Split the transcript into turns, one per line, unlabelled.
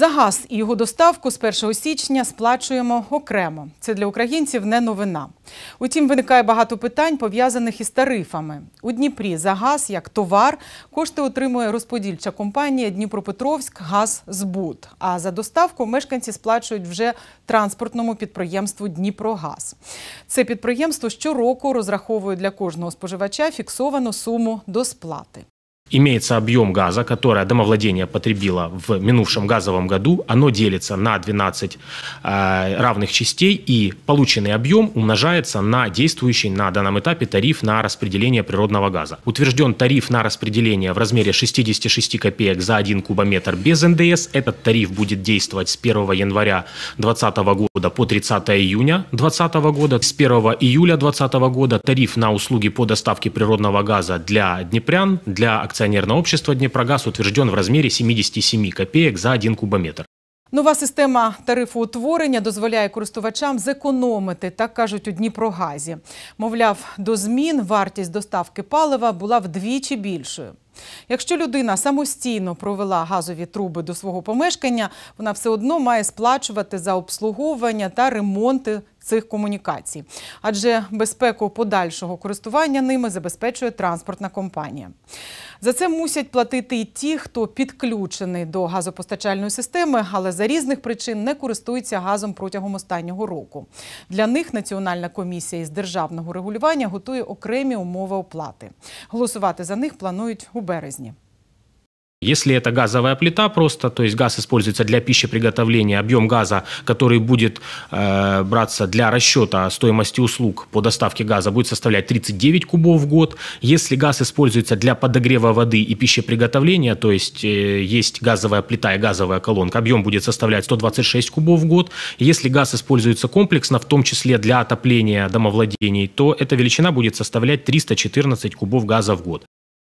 За газ і його доставку з 1 січня сплачуємо окремо. Це для українців не новина. Утім, виникає багато питань пов'язаних із тарифами. У Дніпрі за газ як товар кошти отримує розподільча компанія Дніпропетровськ Газзбут. А за доставку мешканці сплачують вже транспортному підприємству Дніпрогаз. Це підприємство щороку розраховує для кожного споживача фіксовану суму до сплати.
имеется объем газа, который домовладение потребило в минувшем газовом году. Оно делится на 12 э, равных частей, и полученный объем умножается на действующий на данном этапе тариф на распределение природного газа. Утвержден тариф на распределение в размере 66 копеек за 1 кубометр без НДС. Этот тариф будет действовать с 1 января 2020 года по 30 июня 2020 года. С 1 июля 2020 года тариф на услуги по доставке природного газа для днепрян, для акционеров акционерное общество «Днепрогаз» утвержден в розмірі 77 копійок за 1 кубометр.
Нова система тарифоутворення дозволяє користувачам зекономити, так кажуть у Дніпрогазі. Мовляв, до змін вартість доставки палива була вдвічі більшою. Якщо людина самостійно провела газові труби до свого помешкання, вона все одно має сплачувати за обслуговування та ремонти цих комунікацій, адже безпеку подальшого користування ними забезпечує транспортна компанія. За це мусять платити і ті, хто підключений до газопостачальної системи, але за різних причин не користується газом протягом останнього року. Для них Національна комісія із державного регулювання готує окремі умови оплати. Голосувати за них планують у березні.
Если это газовая плита просто, то есть газ используется для пищеприготовления, объем газа, который будет э, браться для расчета стоимости услуг по доставке газа, будет составлять 39 кубов в год. Если газ используется для подогрева воды и пищеприготовления, то есть э, есть газовая плита и газовая колонка, объем будет составлять 126 кубов в год. Если газ используется комплексно, в том числе для
отопления домовладений, то эта величина будет составлять 314 кубов газа в год.